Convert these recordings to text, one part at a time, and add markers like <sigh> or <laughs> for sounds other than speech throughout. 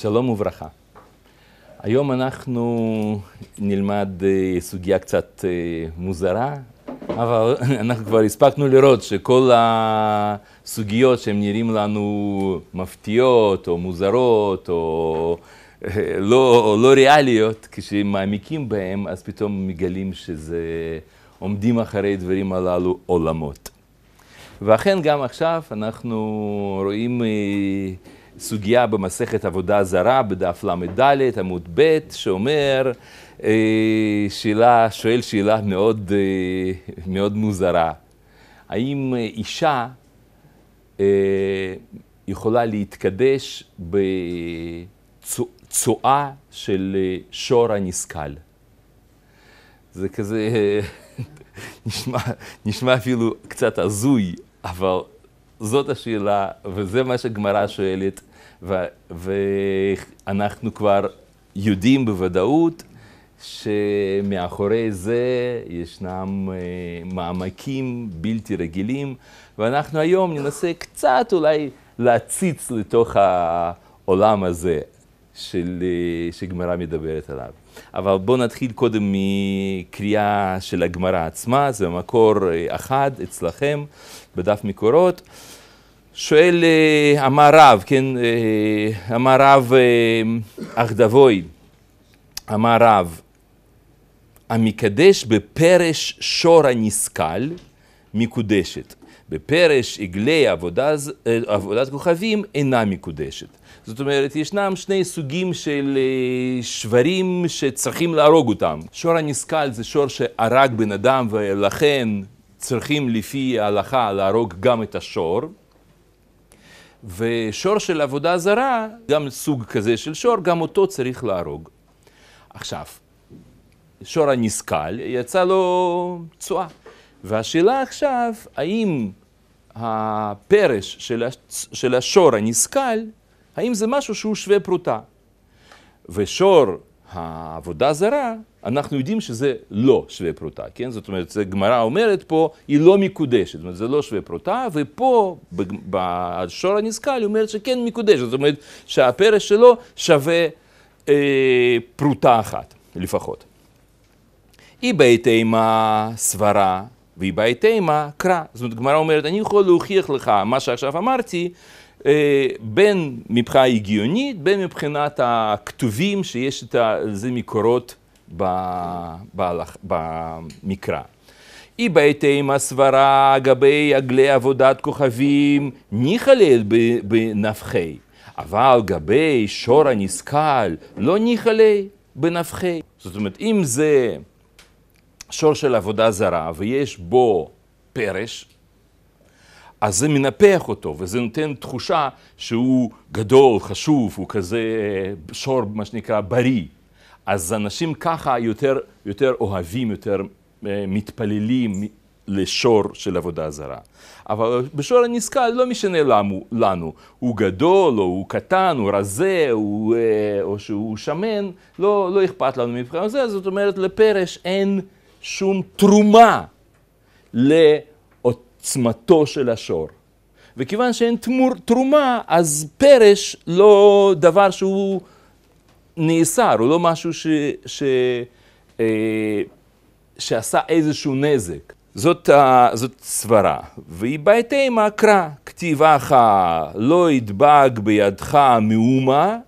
שלום וברכה. היום אנחנו נלמד אה, סוגיה קצת אה, מוזרה, אבל <laughs> אנחנו כבר הספקנו לראות שכל הסוגיות שהן נראים לנו מפתיעות או מוזרות או אה, לא, לא ריאליות, כשמעמיקים בהן, אז פתאום מגלים שזה... עומדים אחרי הדברים הללו עולמות. ואכן גם עכשיו אנחנו רואים סוגיה במסכת עבודה זרה, בדף ל"ד, עמוד ב', שאומר, אה, שאלה, שואל שאלה מאוד, אה, מאוד מוזרה. האם אה, אישה יכולה להתקדש בצואה של שור הנסכל? זה כזה, <laughs> נשמע, נשמע אפילו קצת הזוי, אבל זאת השאלה, וזה מה שגמרא שואלת ו- ואנחנו כבר יודעים בוודאות שמאחורי זה ישנם אה, מעמקים בלתי רגילים, ואנחנו היום ננסה קצת אולי להציץ לתוך העולם הזה של, אה, שגמרא מדברת עליו. אבל בואו נתחיל קודם מקריאה של הגמרא עצמה, זה מקור אה, אחד אצלכם בדף מקורות. שואל המערב, אה, כן, המערב אה, אכדבוי, אה, המערב, המקדש בפרש שור הנסכל מקודשת. בפרש עגלי עבודת, עבודת כוכבים אינה מקודשת. זאת אומרת, ישנם שני סוגים של שברים שצריכים להרוג אותם. שור הנסכל זה שור שהרג בן אדם ולכן צריכים לפי ההלכה להרוג גם את השור. ושור של עבודה זרה, גם סוג כזה של שור, גם אותו צריך להרוג. עכשיו, שור הנסכל, יצא לו תשואה. והשאלה עכשיו, האם הפרש של, הש... של השור הנסכל, האם זה משהו שהוא שווה פרוטה? ושור העבודה זרה אנחנו יודעים שזה לא שווה פרוטה, כן? זאת אומרת, גמרא אומרת פה, היא לא מקודשת, זאת אומרת, זה לא שווה פרוטה, ופה, בשור הנסקל, היא אומרת שכן מקודשת, זאת אומרת, שהפרש שלו שווה אה, פרוטה אחת, לפחות. היא בהתאמה סברה, והיא בהתאמה קרא. זאת אומרת, גמרא אומרת, אני יכול להוכיח לך מה שעכשיו אמרתי, אה, בין מבחינה הגיונית, בין מבחינת הכתובים שיש את זה מקורות במקרא. אי בהתאם הסברה גבי עגלי עבודת כוכבים, ניחא ליה בנפחי, אבל גבי שור הנסכל, לא ניחא ליה בנפחי. זאת אומרת, אם זה שור של עבודה זרה ויש בו פרש, אז זה מנפח אותו, וזה נותן תחושה שהוא גדול, חשוב, הוא כזה שור, מה שנקרא, בריא. אז אנשים ככה יותר, יותר אוהבים, יותר אה, מתפללים לשור של עבודה זרה. אבל בשור הנשכל לא משנה למו, לנו, הוא גדול, או הוא קטן, הוא רזה, הוא, אה, או שהוא שמן, לא, לא אכפת לנו מבחינת זה, זאת אומרת לפרש אין שום תרומה לעוצמתו של השור. וכיוון שאין תמור, תרומה, אז פרש לא דבר שהוא... נאסר, הוא לא משהו ש, ש, ש, אה, שעשה איזשהו נזק. זאת, אה, זאת סברה, והיא בהתאם קרא, כתיבך לא ידבק בידך מאומה,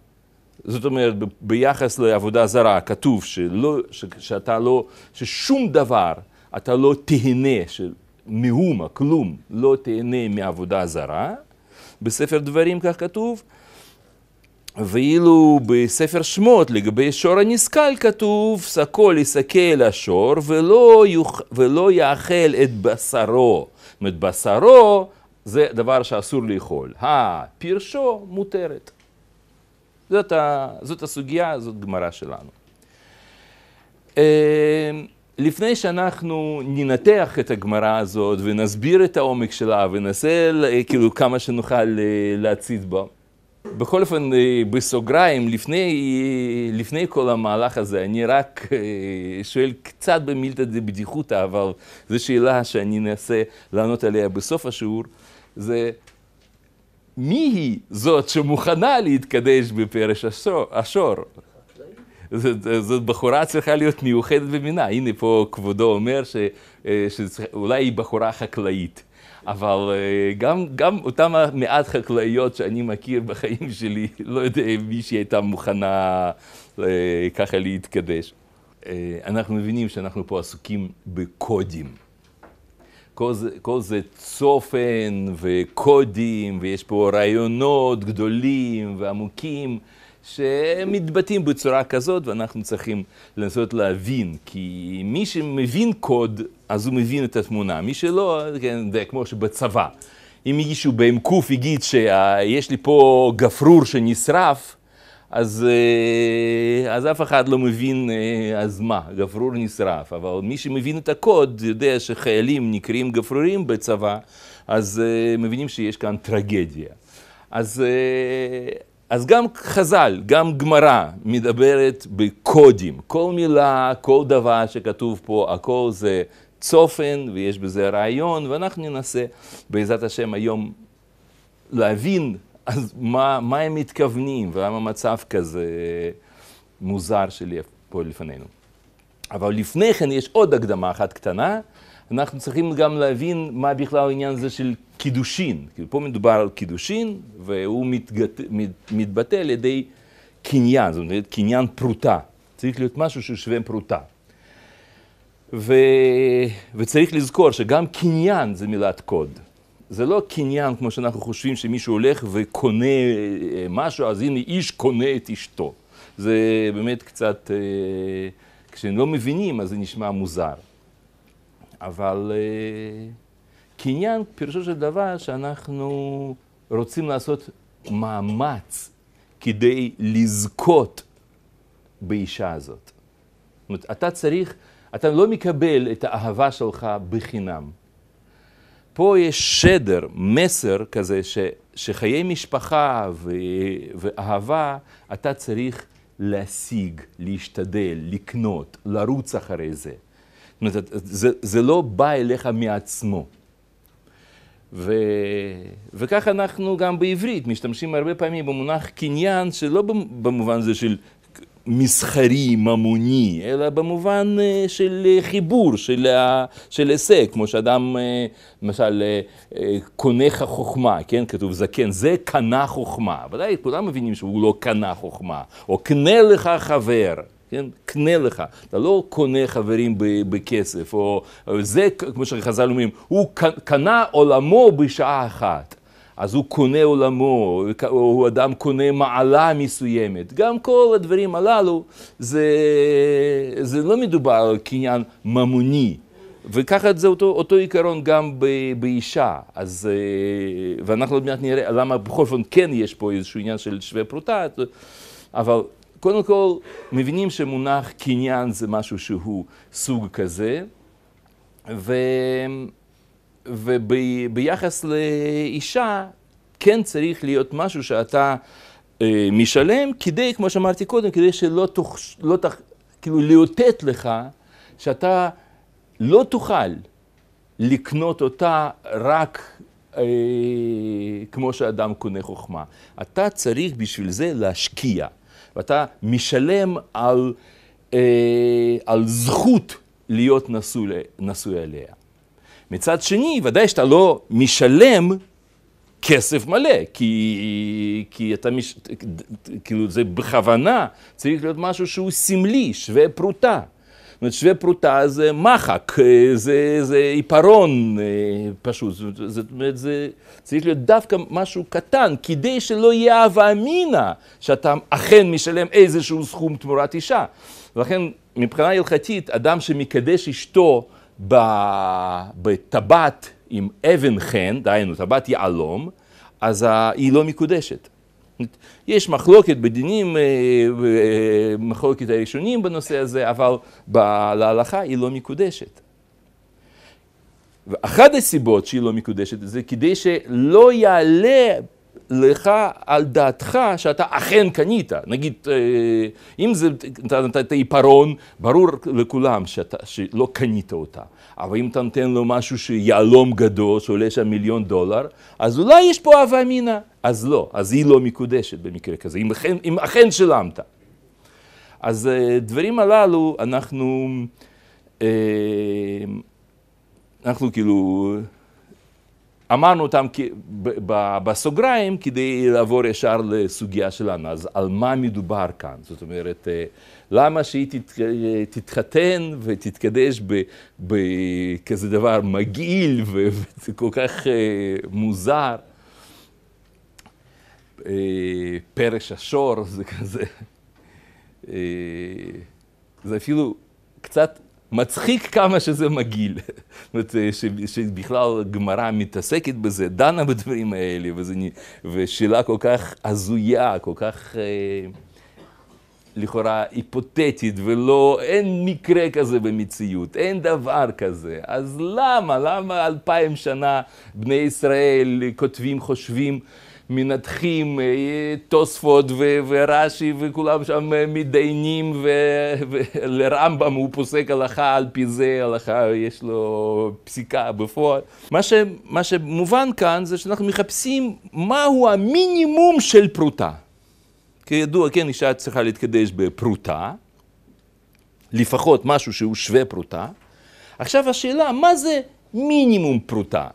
זאת אומרת, ביחס לעבודה זרה, כתוב שלא, ש, שאתה לא, ששום דבר אתה לא תהנה, של, מאומה, כלום, לא תהנה מעבודה זרה. בספר דברים כך כתוב, ואילו בספר שמות לגבי שור הנסכל כתוב, שקו יסכל השור ולא, יוכ... ולא יאכל את בשרו. זאת אומרת, בשרו זה דבר שאסור לאכול. הפרשו מותרת. זאת, ה... זאת הסוגיה, זאת גמרא שלנו. אמ, לפני שאנחנו ננתח את הגמרא הזאת ונסביר את העומק שלה וננסה כאילו כמה שנוכל אה, להציץ בה, בכל אופן, אה, בסוגריים, לפני, לפני כל המהלך הזה, אני רק אה, שואל קצת במילתא דבדיחותא, אבל זו שאלה שאני אנסה לענות עליה בסוף השיעור, זה מי היא זאת שמוכנה להתקדש בפרש השור? זאת, זאת בחורה צריכה להיות מיוחדת במינה. הנה פה כבודו אומר שאולי אה, היא בחורה חקלאית. אבל אה, גם, גם אותם המעט חקלאיות שאני מכיר בחיים שלי, לא יודע אם מישהי הייתה מוכנה אה, ככה להתקדש. אה, אנחנו מבינים שאנחנו פה עסוקים בקודים. כל זה, כל זה צופן וקודים, ויש פה רעיונות גדולים ועמוקים שמתבטאים בצורה כזאת, ואנחנו צריכים לנסות להבין, כי מי שמבין קוד אז הוא מבין את התמונה. מי שלא, כן, זה כמו שבצבא. אם מישהו ב-מק יגיד שיש לי פה גפרור שנשרף, אז, אה, אז אף אחד לא מבין, אה, אז מה, גפרור נשרף. אבל מי שמבין את הקוד יודע שחיילים נקראים גפרורים בצבא, אז אה, מבינים שיש כאן טרגדיה. אז, אז גם חז"ל, גם גמרא מדברת בקודים. כל מילה, כל דבר שכתוב פה, הכל זה צופן ויש בזה רעיון, ואנחנו ננסה בעזרת השם היום להבין אז מה, מה הם מתכוונים ולמה מצב כזה מוזר שלי פה לפנינו. אבל לפני כן יש עוד הקדמה אחת קטנה, אנחנו צריכים גם להבין מה בכלל העניין הזה של קידושין. כאילו, פה מדובר על קידושין, והוא מתגת, מת, מתבטא על ידי קניין, זאת אומרת קניין פרוטה. צריך להיות משהו שהוא שווה פרוטה. ו... וצריך לזכור שגם קניין זה מילת קוד. זה לא קניין כמו שאנחנו חושבים שמישהו הולך וקונה אה, משהו, אז הנה איש קונה את אשתו. זה באמת קצת, אה, כשהם לא מבינים אז זה נשמע מוזר. אבל אה, קניין פירושו של דבר שאנחנו רוצים לעשות מאמץ כדי לזכות באישה הזאת. זאת אומרת, אתה צריך אתה לא מקבל את האהבה שלך בחינם. פה יש שדר, מסר כזה, ש, שחיי משפחה ו, ואהבה, אתה צריך להשיג, להשתדל, לקנות, לרוץ אחרי זה. זאת אומרת, זה, זה לא בא אליך מעצמו. ו... וכך אנחנו גם בעברית משתמשים הרבה פעמים במונח קניין, שלא במובן זה של מסחרי, ממוני, אלא במובן אה, של אה, חיבור, של, של הישג, כמו שאדם, אה, למשל, קונה חוכמה, כן? כתוב זקן, זה קנה חוכמה. ודאי כולם מבינים שהוא לא קנה חוכמה, או קנה לך חבר. כן? קנה לך. אתה לא קונה חברים בכסף, או זה, כמו שחז"ל אומרים, הוא קנה עולמו בשעה אחת. אז הוא קונה עולמו, או הוא אדם קונה מעלה מסוימת. גם כל הדברים הללו, זה, זה לא מדובר על קניין ממוני. וככה זה אותו, אותו עיקרון גם ב, באישה. אז, אה, ואנחנו עוד מעט נראה למה בכל אופן כן יש פה איזשהו עניין של שווה פרוטה, אבל קודם כל מבינים שמונח קניין זה משהו שהוא סוג כזה, ו... וביחס לאישה, כן צריך להיות משהו שאתה אה, משלם, כדי, כמו שאמרתי קודם, כדי שלא תוך... לא תח... כאילו לאותת לך שאתה לא תוכל לקנות אותה רק אה, כמו שאדם קונה חוכמה. אתה צריך בשביל זה להשקיע, ואתה משלם על, אה, על זכות להיות נשוי, נשוי מצד שני, ודאי שאתה לא משלם כסף מלא, כי, כי אתה, מש... כאילו זה בכוונה, צריך להיות משהו שהוא סמלי, שווה פרוטה. זאת אומרת, שווה פרוטה זה מחק, אה, זה, זה עיפרון אה, פשוט, זאת אומרת, זה צריך להיות דווקא משהו קטן, כדי שלא יהיה הווה אמינא שאתה אכן משלם איזשהו סכום תמורת אישה. ולכן, מבחינה הלכתית, אדם שמקדש אשתו, בטבעת עם אבן חן, דהיינו טבעת יהלום, אז היא לא מקודשת. יש מחלוקת בדינים, אה, אה, מחלוקת הראשונים בנושא הזה, אבל להלכה היא לא מקודשת. ואחת הסיבות שהיא לא מקודשת זה כדי שלא יעלה לך על דעתך שאתה אכן קנית. נגיד, אה, אם זה אתה נתת עיפרון, ברור לכולם שאתה, שלא קנית אותה. אבל אם אתה נותן לו משהו שיהלום גדול, שעולה שם מיליון דולר, אז אולי יש פה הווה אמינא. אז לא, אז היא לא מקודשת במקרה כזה, אם אכן, אם אכן שילמת. אז אה, דברים הללו, אנחנו, אה, אנחנו כאילו... אמרנו אותם בסוגריים כדי לעבור ישר לסוגיה שלנו. אז על מה מדובר כאן? זאת אומרת, אה, למה שהיא תתחתן ותתקדש בכזה דבר מגעיל וכל כך אה, מוזר? אה, פרש השור זה כזה, זה אפילו קצת מצחיק כמה שזה מגעיל. זאת אומרת, אה, שבכלל גמרא מתעסקת בזה, דנה בדברים האלה, וזה, ושאלה כל כך הזויה, כל כך אה, לכאורה היפותטית, ולא, אין מקרה כזה במציאות, אין דבר כזה. אז למה, למה אלפיים שנה בני ישראל כותבים, חושבים, מנתחים, אה, תוספות ורש"י וכולם שם אה, מתדיינים ולרמב"ם הוא פוסק הלכה על פי זה, הלכה יש לו פסיקה בפועל. מה, ש, מה שמובן כאן זה שאנחנו מחפשים מהו המינימום של פרוטה. כידוע, כן, אישה צריכה להתקדש בפרוטה, לפחות משהו שהוא שווה פרוטה. עכשיו השאלה, מה זה מינימום פרוטה?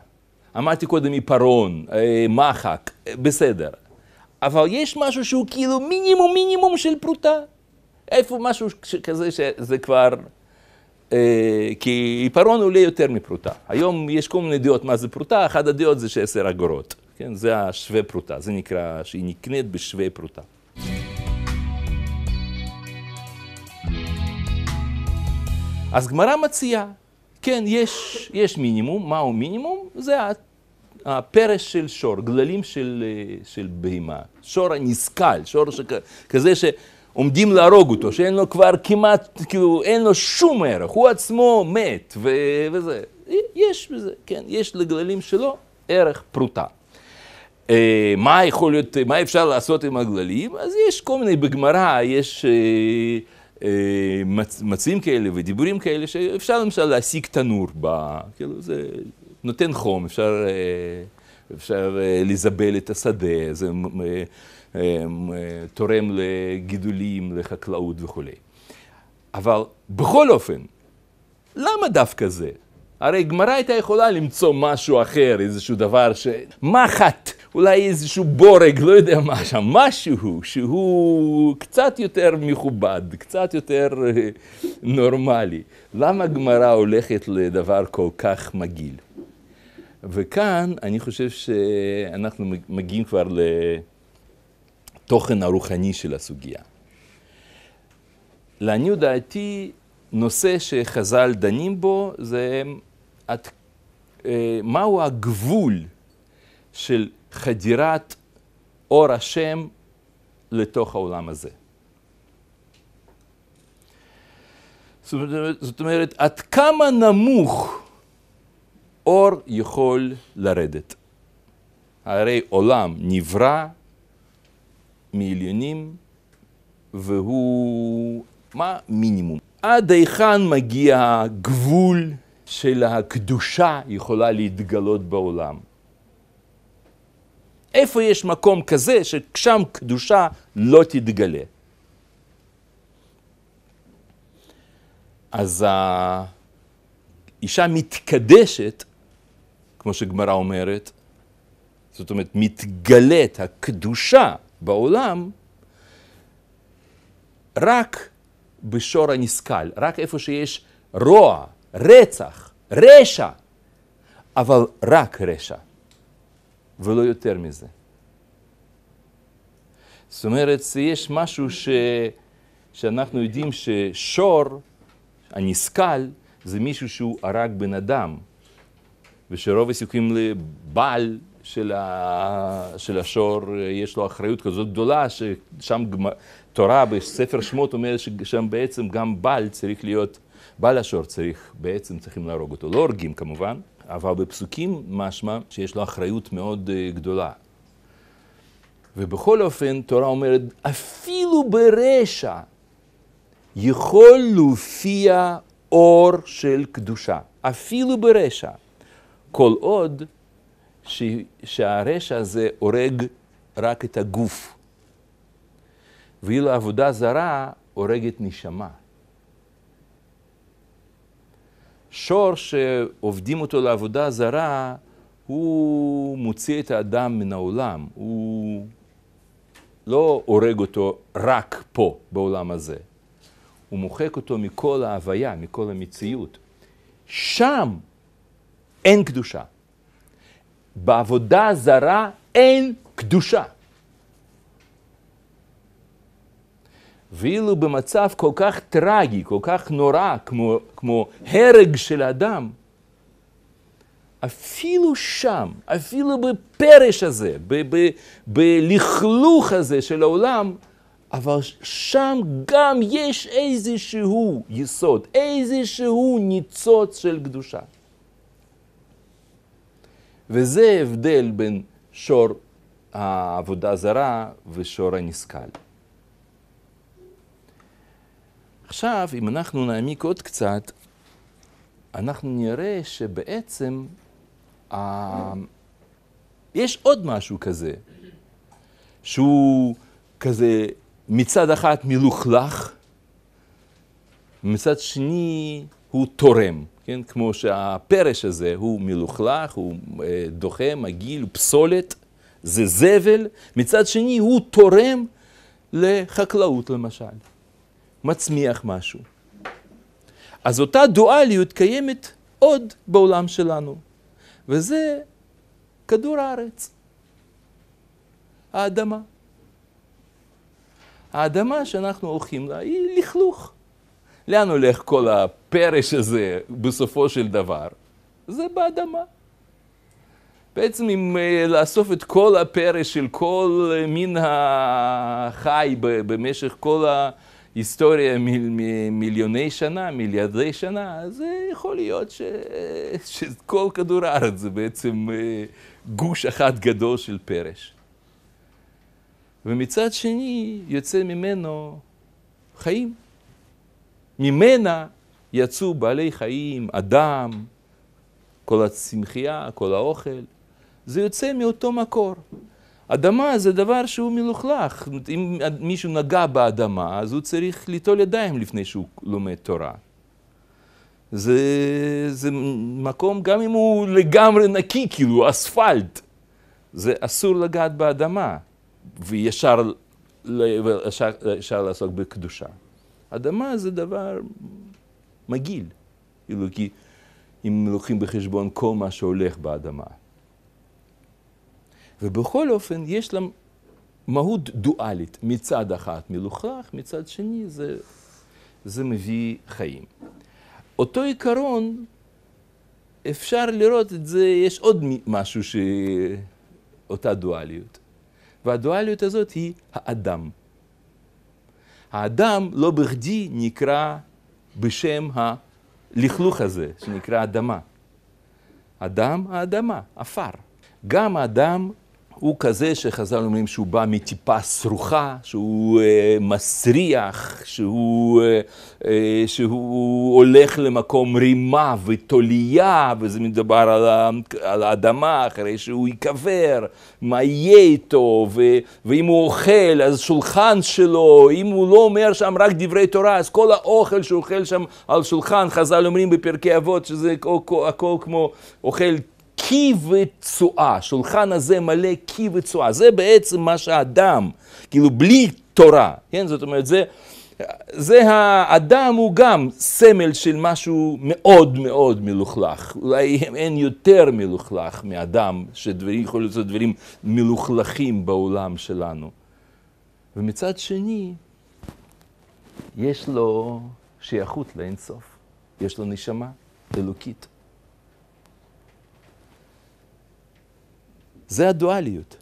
אמרתי קודם עיפרון, אה, מחק, אה, בסדר. אבל יש משהו שהוא כאילו מינימום מינימום של פרוטה. איפה משהו כזה שזה כבר... אה, כי עיפרון עולה יותר מפרוטה. היום יש כל מיני דעות מה זה פרוטה, אחת הדעות זה שעשר אגורות. כן, זה השווה פרוטה, זה נקרא שהיא נקנית בשווה פרוטה. אז גמרא מציעה, כן, יש, יש מינימום, מהו מינימום? זה הפרס של שור, גללים של, אה, של בהימה, שור הנסכל, שור כזה שעומדים להרוג אותו, שאין לו כבר כמעט, כאילו, אין לו שום ערך, הוא עצמו מת, ו, וזה. יש בזה, כן, יש לגללים שלו ערך פרוטה. אה, מה יכול להיות, מה אפשר לעשות עם הגללים? אז יש כל מיני, בגמרא יש אה, מצ, מצים כאלה ודיבורים כאלה שאפשר למשל להשיג תנור, ב, כאילו זה נותן חום, אפשר, אה, אפשר אה, לזבל את השדה, זה אה, תורם לגידולים, לחקלאות וכולי. אבל בכל אופן, למה דווקא זה? הרי גמרא הייתה יכולה למצוא משהו אחר, איזשהו דבר ש... מחט, אולי איזשהו בורג, לא יודע מה שם, משהו שהוא קצת יותר מכובד, קצת יותר נורמלי. למה גמרא הולכת לדבר כל כך מגעיל? וכאן אני חושב שאנחנו מגיעים כבר לתוכן הרוחני של הסוגיה. לעניות דעתי, נושא שחז"ל דנים בו זה את, אה, מהו הגבול של חדירת אור השם לתוך העולם הזה. זאת אומרת, עד כמה נמוך אור יכול לרדת. הרי עולם נברא מעליונים, והוא, מה? מינימום. עד היכן מגיע הגבול של הקדושה יכולה להתגלות בעולם? איפה יש מקום כזה ששם קדושה לא תתגלה? אז האישה מתקדשת כמו שגמרא אומרת, זאת אומרת, מתגלית הקדושה בעולם רק בשור הנסכל, רק איפה שיש רוע, רצח, רשע, אבל רק רשע, ולא יותר מזה. זאת אומרת, יש משהו ש... שאנחנו יודעים ששור, הנסכל, זה מישהו שהוא הרג בן אדם, ושרוב הסיכויים לבעל של, ה... של השור אה, יש לו אחריות כזאת גדולה, ששם תורה בספר שמות אומרת ששם בעצם גם בעל צריך להיות, בעל השור צריך, בעצם צריכים להרוג אותו. לא הורגים כמובן, אבל בפסוקים משמע שיש לו אחריות מאוד אה, גדולה. ובכל אופן, תורה אומרת, אפילו ברשע יכול להופיע אור של קדושה, אפילו ברשע. כל עוד ש... שהרשע הזה הורג רק את הגוף, ואילו עבודה זרה הורגת נשמה. שור שעובדים אותו לעבודה זרה, הוא מוציא את האדם מן העולם, הוא לא הורג אותו רק פה, בעולם הזה. הוא מוחק אותו מכל ההוויה, מכל המציאות. שם אין קדושה. בעבודה זרה אין קדושה. ואילו במצב כל כך טרגי, כל כך נורא, כמו, כמו הרג של אדם, אפילו שם, אפילו בפרש הזה, ב- ב- בלכלוך הזה של העולם, אבל שם גם יש איזשהו יסוד, איזשהו ניצוץ של קדושה. וזה הבדל בין שור העבודה זרה ושור הנסכל. עכשיו, אם אנחנו נעמיק עוד קצת, אנחנו נראה שבעצם ה... אה, יש עוד משהו כזה, שהוא כזה מצד אחד מלוכלך, מצד שני הוא תורם. כן? כמו שהפרש הזה הוא מלוכלך, הוא אה, דוחה, מגעיל, הוא פסולת, זה זבל. מצד שני, הוא תורם לחקלאות למשל, מצמיח משהו. אז אותה דואליות קיימת עוד בעולם שלנו, וזה כדור הארץ, האדמה. האדמה שאנחנו הולכים לה היא לכלוך. לאן הולך כל הפרש הזה בסופו של דבר? זה באדמה. בעצם אם אה, לאסוף את כל הפרש של כל אה, מין החי במשך כל ההיסטוריה, מיליוני שנה, מיליארדי שנה, זה אה, יכול להיות ש, שכל כדור הארץ זה בעצם גוש אחד גדול של פרש. ומצד שני יוצא ממנו חיים. ממנה יצאו בעלי חיים, אדם, כל הצמחייה, כל האוכל. זה יוצא מאותו מקור. אדמה זה דבר שהוא מלוכלך. אם מישהו נגע באדמה, אז הוא צריך ליטול ידיים לפני שהוא לומד תורה. זה, זה מקום, גם אם הוא לגמרי נקי, כאילו אספלט, זה אסור לגעת באדמה, וישר אה, אפשר לעסוק בקדושה. אדמה זה דבר מגעיל, כאילו כי אם לוקחים בחשבון כל מה שהולך באדמה. ובכל אופן יש לה מהות דואלית, מצד אחד מלוכלך, מצד שני זה, זה מביא חיים. אותו עיקרון, אפשר לראות את זה, יש עוד משהו, ש... אותה דואליות. והדואליות הזאת היא האדם. האדם לא בכדי נקרא בשם הלכלוך הזה, שנקרא אדמה. אדם, האדמה, עפר. גם האדם הוא כזה שחז"ל אומרים שהוא בא מטיפה סרוחה, שהוא אה, מסריח, שהוא, אה, אה שהוא הולך למקום רימה ותולייה, וזה מדבר על, ה, על האדמה אחרי שהוא ייקבר, מה יהיה איתו, ו, ואם הוא אוכל, אז שולחן שלו, אם הוא לא אומר שם רק דברי תורה, אז כל האוכל שהוא אוכל שם על שולחן, חז"ל אומרים בפרקי אבות שזה הכל כמו אוכל קי וצואה, שולחן הזה מלא קי וצואה, זה בעצם מה שהאדם, כאילו בלי תורה, כן? זאת אומרת, זה, זה האדם הוא גם סמל של משהו מאוד מאוד מלוכלך, אולי אין יותר מלוכלך מאדם, שדברים, יכולים להיות דברים מלוכלכים בעולם שלנו. ומצד שני, יש לו שייכות לאינסוף, יש לו נשמה אלוקית. זה הדואליות.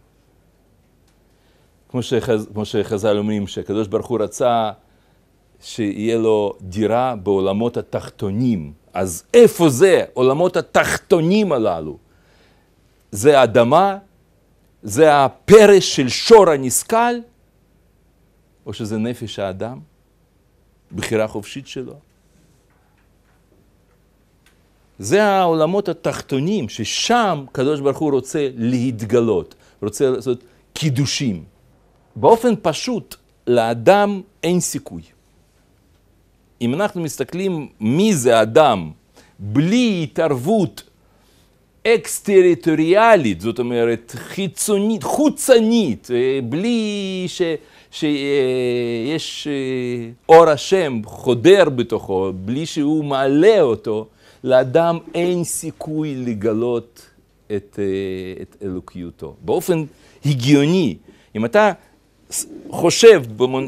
כמו, שחז, כמו שחז"ל אומרים, שהקדוש ברוך הוא רצה שיהיה לו דירה בעולמות התחתונים. אז איפה זה, עולמות התחתונים הללו? זה האדמה? זה הפרש של שור הנסכל? או שזה נפש האדם? בחירה חופשית שלו? זה העולמות התחתונים, ששם קדוש ברוך הוא רוצה להתגלות, רוצה לעשות קידושים. באופן פשוט, לאדם אין סיכוי. אם אנחנו מסתכלים מי זה אדם, בלי התערבות אקס-טריטוריאלית, זאת אומרת חיצונית, חוצנית, אה, בלי ש... שיש אה, אה, אור השם חודר בתוכו, בלי שהוא מעלה אותו, לאדם אין סיכוי לגלות את, אה, את אלוקיותו. באופן הגיוני, אם אתה חושב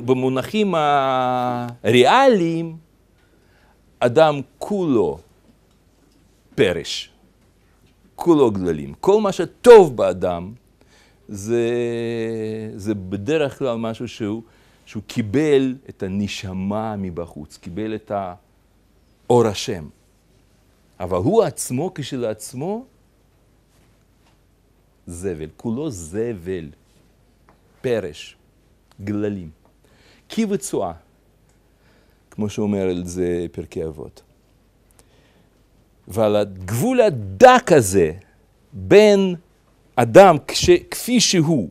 במונחים הריאליים, אדם כולו פרש, כולו גללים. כל מה שטוב באדם זה, זה בדרך כלל משהו שהוא, שהוא קיבל את הנשמה מבחוץ, קיבל את האור השם. אבל הוא עצמו כשלעצמו זבל, כולו זבל, פרש, גללים. כי וצואה, כמו שאומר על זה פרקי אבות. ועל הגבול הדק הזה בין אדם כש, כפי שהוא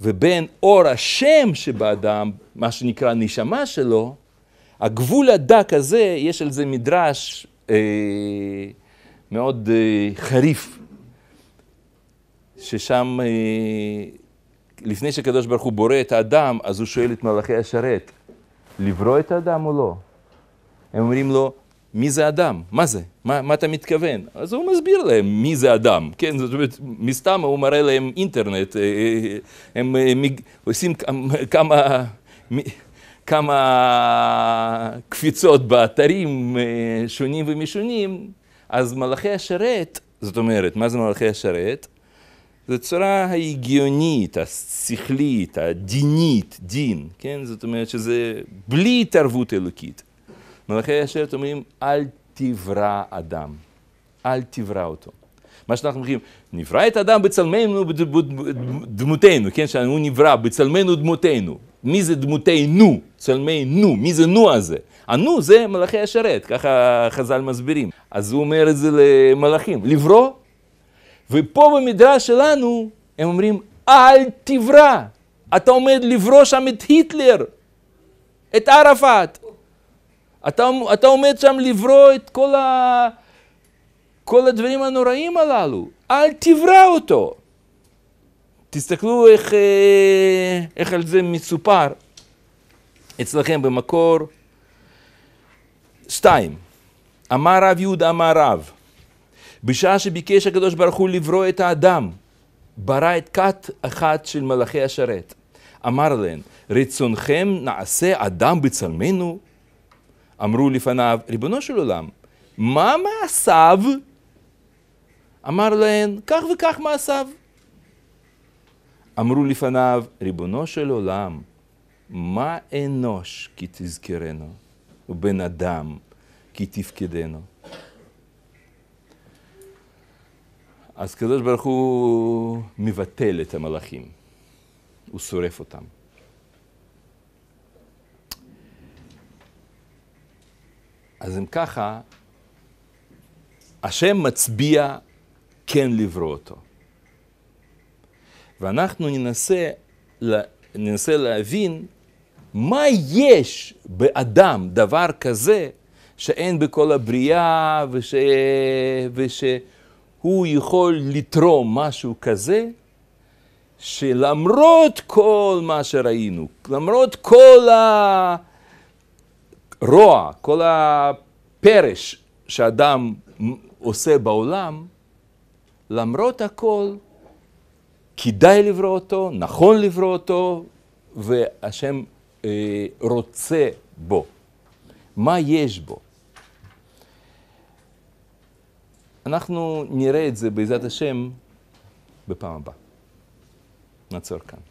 ובין אור השם שבאדם, מה שנקרא נשמה שלו, הגבול הדק הזה, יש על זה מדרש אה, מאוד אה, חריף, ששם אה, לפני שקדוש ברוך הוא בורא את האדם, אז הוא שואל את מלאכי השרת, לברוא את האדם או לא? הם אומרים לו, מי זה אדם? מה זה? מה, מה אתה מתכוון? אז הוא מסביר להם מי זה אדם, כן? זאת אומרת, מסתם הוא מראה להם אינטרנט, הם, הם, הם עושים כמה... כמה קפיצות באתרים אה, שונים ומשונים, אז מלאכי השרת, זאת אומרת, מה זה מלאכי השרת? זו צורה ההגיונית, השכלית, הדינית, דין, כן? זאת אומרת שזה בלי התערבות אלוקית. מלאכי השרת אומרים, אל תברא אדם, אל תברא אותו. מה שאנחנו אומרים, נברא את האדם בצלמנו דמותנו, כן, שהוא נברא בצלמנו דמותנו. מי זה דמותנו? צלמנו, מי זה נו הזה? הנו זה מלאכי השרת, ככה חז"ל מסבירים. אז הוא אומר את זה למלאכים, לברוא. ופה במדרש שלנו הם אומרים, אל תברא. אתה עומד לברוא שם את היטלר, את ערפאת. אתה, אתה עומד שם לברוא את כל ה... כל הדברים הנוראים הללו, אל תברא אותו. תסתכלו איך, אה, איך על זה מסופר אצלכם במקור. שתיים, אמר רב יהודה אמר רב, בשעה שביקש הקדוש ברוך הוא לברוא את האדם, ברא את כת אחת של מלאכי השרת. אמר להם, רצונכם נעשה אדם בצלמנו? אמרו לפניו, ריבונו של עולם, מה מעשיו אמר להן, כך וכך מעשיו. אמרו לפניו, ריבונו של עולם, מה אנוש כי תזכרנו, ובן אדם כי תפקדנו. אז הקדוש ברוך הוא מבטל את המלאכים, הוא שורף אותם. אז אם ככה, השם מצביע כן לברוא אותו. ואנחנו ננסה, ננסה להבין מה יש באדם, דבר כזה, שאין בכל הבריאה, וש... ושהוא יכול לתרום משהו כזה, שלמרות כל מה שראינו, למרות כל הרוע, כל הפרש שאדם עושה בעולם, למרות הכל, כדאי לברוא אותו, נכון לברוא אותו, והשם אה, רוצה בו. מה יש בו? אנחנו נראה את זה בעזרת השם בפעם הבאה. נעצור כאן.